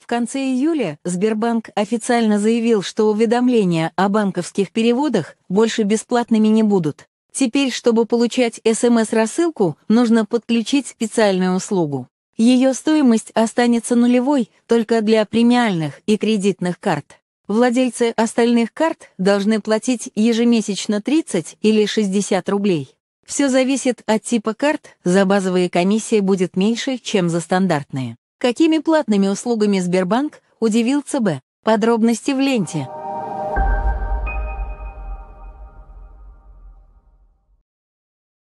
В конце июля Сбербанк официально заявил, что уведомления о банковских переводах больше бесплатными не будут. Теперь, чтобы получать СМС-рассылку, нужно подключить специальную услугу. Ее стоимость останется нулевой только для премиальных и кредитных карт. Владельцы остальных карт должны платить ежемесячно 30 или 60 рублей. Все зависит от типа карт, за базовые комиссии будет меньше, чем за стандартные. Какими платными услугами Сбербанк удивил ЦБ? Подробности в ленте.